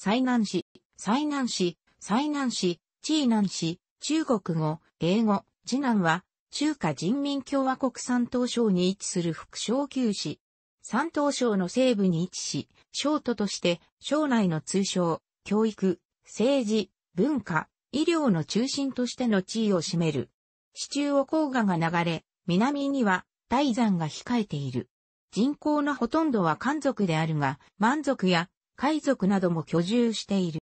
西南市、西南市、西南市、地南市、中国語、英語、次南は、中華人民共和国山東省に位置する副省級市。山東省の西部に位置し、省都として、省内の通称、教育、政治、文化、医療の中心としての地位を占める。市中央黄河が流れ、南には大山が控えている。人口のほとんどは漢族であるが、満族や海賊なども居住している。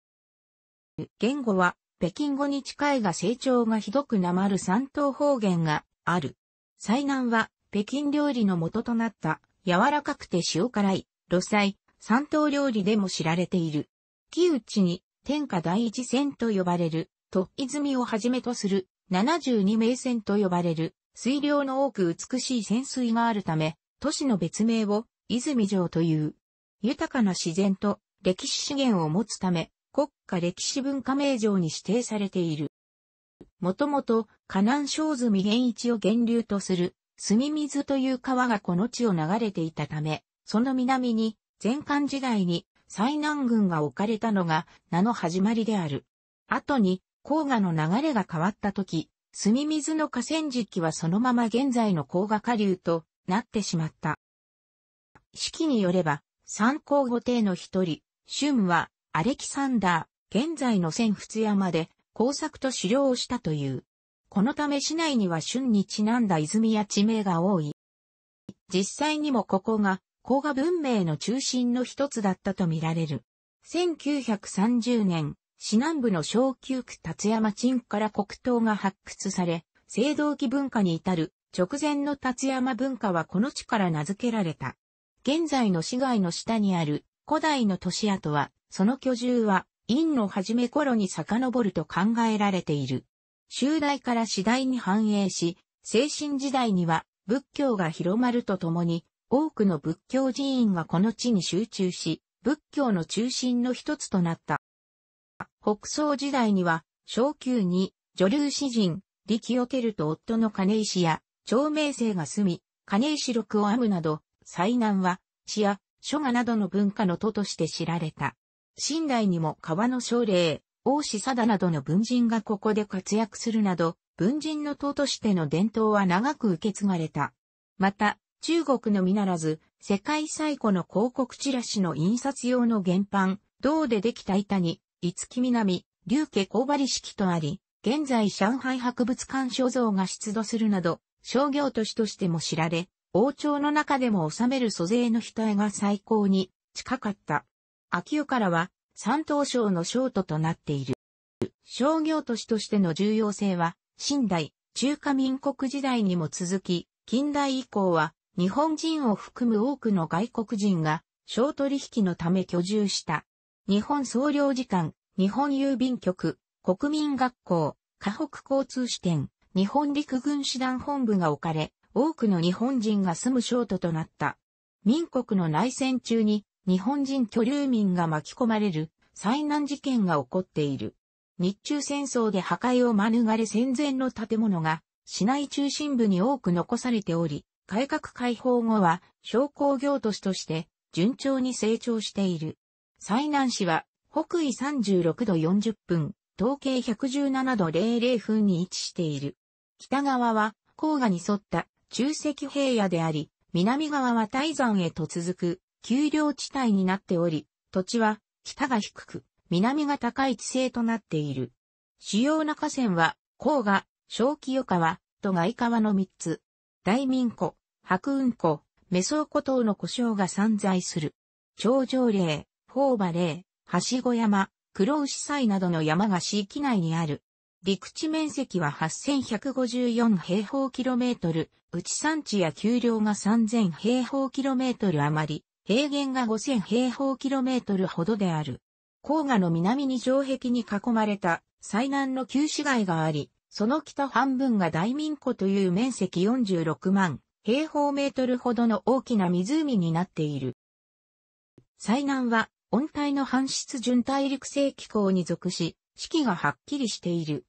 言語は、北京語に近いが成長がひどくなまる三島方言がある。最南は、北京料理の元となった、柔らかくて塩辛い、露菜、三島料理でも知られている。木内に、天下第一線と呼ばれる、と泉をはじめとする、七十二名線と呼ばれる、水量の多く美しい潜水があるため、都市の別名を、泉城という。豊かな自然と歴史資源を持つため、国家歴史文化名城に指定されている。もともと、河南省住源一を源流とする、住水という川がこの地を流れていたため、その南に、前漢時代に、西南軍が置かれたのが、名の始まりである。後に、黄河の流れが変わった時、住水の河川敷はそのまま現在の黄河下流となってしまった。式によれば、三皇五帝の一人、春は、アレキサンダー、現在の千仏山で工作と狩猟をしたという。このため市内には春にちなんだ泉や地名が多い。実際にもここが、甲賀文明の中心の一つだったとみられる。1930年、市南部の小宮区達山鎮から黒糖が発掘され、青銅器文化に至る直前の達山文化はこの地から名付けられた。現在の市街の下にある古代の都市跡は、その居住は、陰の初め頃に遡ると考えられている。集大から次第に繁栄し、精神時代には仏教が広まるとともに、多くの仏教寺院がこの地に集中し、仏教の中心の一つとなった。北宋時代には、小休に女流詩人、力を蹴ると夫の金石や、長明生が住み、金石六を編むなど、災難は、詩や書画などの文化の都として知られた。新代にも川の奨励、王子貞などの文人がここで活躍するなど、文人の都としての伝統は長く受け継がれた。また、中国のみならず、世界最古の広告チラシの印刷用の原版、銅でできた板に、五木南、竜家小張式とあり、現在上海博物館所蔵が出土するなど、商業都市としても知られ、王朝の中でも治める租税の額が最高に近かった。秋代からは山東省の省都となっている。商業都市としての重要性は、新代、中華民国時代にも続き、近代以降は日本人を含む多くの外国人が商取引のため居住した。日本総領事館、日本郵便局、国民学校、河北交通支店、日本陸軍師団本部が置かれ、多くの日本人が住むー都となった。民国の内戦中に日本人居留民が巻き込まれる災難事件が起こっている。日中戦争で破壊を免れ戦前の建物が市内中心部に多く残されており、改革開放後は商工業都市として順調に成長している。災難市は北緯36度40分、統計117度00分に位置している。北側は黄河に沿った中石平野であり、南側は大山へと続く、丘陵地帯になっており、土地は、北が低く、南が高い地勢となっている。主要な河川は、黄河、小清川、と外川の3つ。大民湖、白雲湖、メソー湖等の湖沼が散在する。頂上霊、宝馬霊、はしご山、黒牛祭などの山が市域内にある。陸地面積は8154平方キロメートル、内産地や丘陵が3000平方キロメートル余り、平原が5000平方キロメートルほどである。黄河の南に城壁に囲まれた最南の旧市街があり、その北半分が大民湖という面積46万平方メートルほどの大きな湖になっている。最南は温帯の半湿潤大陸性気候に属し、四季がはっきりしている。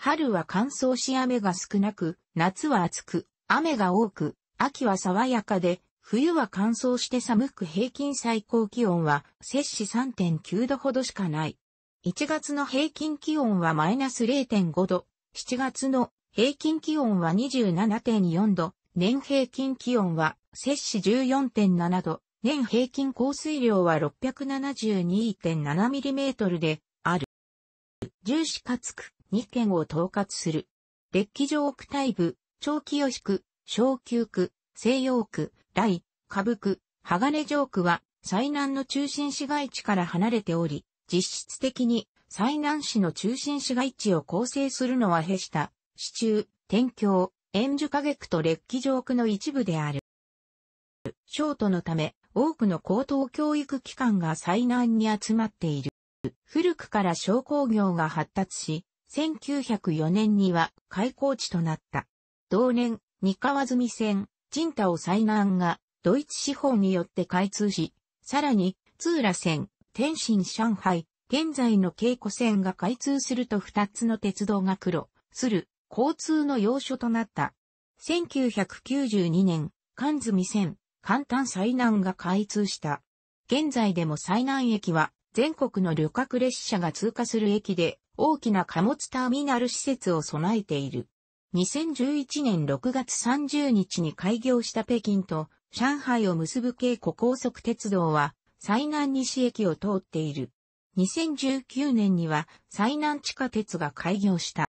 春は乾燥し雨が少なく、夏は暑く、雨が多く、秋は爽やかで、冬は乾燥して寒く平均最高気温は摂氏3.9度ほどしかない。1月の平均気温はマイナス0.5度、7月の平均気温は27.4度、年平均気温は摂氏14.7度、年平均降水量は6 7 2 7トルである。重視かつく。2県を統括する。列記上区大部、長清区、小級区、西洋区、大、下部区、鋼城区は、最南の中心市街地から離れており、実質的に最南市の中心市街地を構成するのはへした、市中、天橋、円樹下区と列記上区の一部である。ショートのため、多くの高等教育機関が最南に集まっている。古くから商工業が発達し、1904年には開港地となった。同年、三河積線、陣太を災難がドイツ資本によって開通し、さらに、通羅線、天津上海、現在の稽古線が開通すると二つの鉄道が黒、する交通の要所となった。1992年、関住線、簡単災難が開通した。現在でも災難駅は全国の旅客列車が通過する駅で、大きな貨物ターミナル施設を備えている。2011年6月30日に開業した北京と上海を結ぶ京古高速鉄道は最南西駅を通っている。2019年には最南地下鉄が開業した。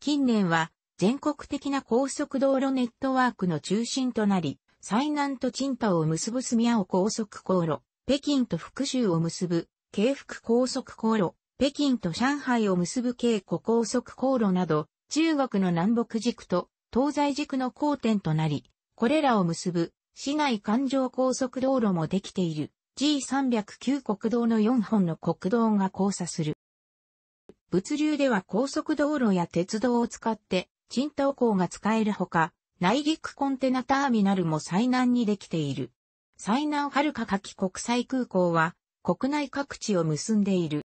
近年は全国的な高速道路ネットワークの中心となり、最南と鎮波を結ぶ住屋を高速航路、北京と福州を結ぶ京福高速航路、北京と上海を結ぶ京古高速航路など、中国の南北軸と東西軸の交点となり、これらを結ぶ市内環状高速道路もできている G309 国道の4本の国道が交差する。物流では高速道路や鉄道を使って、沈騰港が使えるほか、内陸コンテナターミナルも災難にできている。災難はるか夏季国際空港は、国内各地を結んでいる。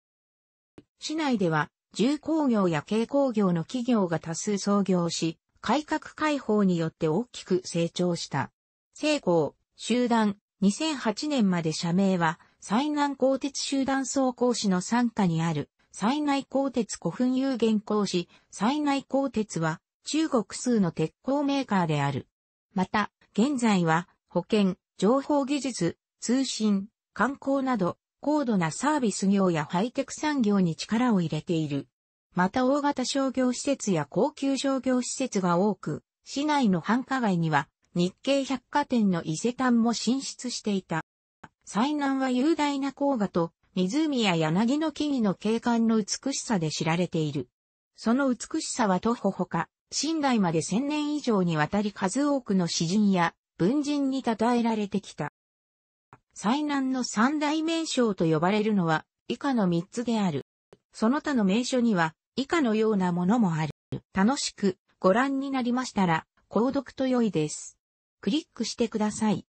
市内では重工業や軽工業の企業が多数創業し、改革開放によって大きく成長した。成功、集団、2008年まで社名は、最南鋼鉄集団総工士の傘下にある、最内鋼鉄古墳有限工士、最内鋼鉄は、中国数の鉄鋼メーカーである。また、現在は、保険、情報技術、通信、観光など、高度なサービス業やハイテク産業に力を入れている。また大型商業施設や高級商業施設が多く、市内の繁華街には日系百貨店の伊勢丹も進出していた。最南は雄大な黄河と湖や柳の木々の景観の美しさで知られている。その美しさは徒歩ほか、新代まで千年以上にわたり数多くの詩人や文人に称えられてきた。災難の三大名称と呼ばれるのは以下の三つである。その他の名所には以下のようなものもある。楽しくご覧になりましたら、購読と良いです。クリックしてください。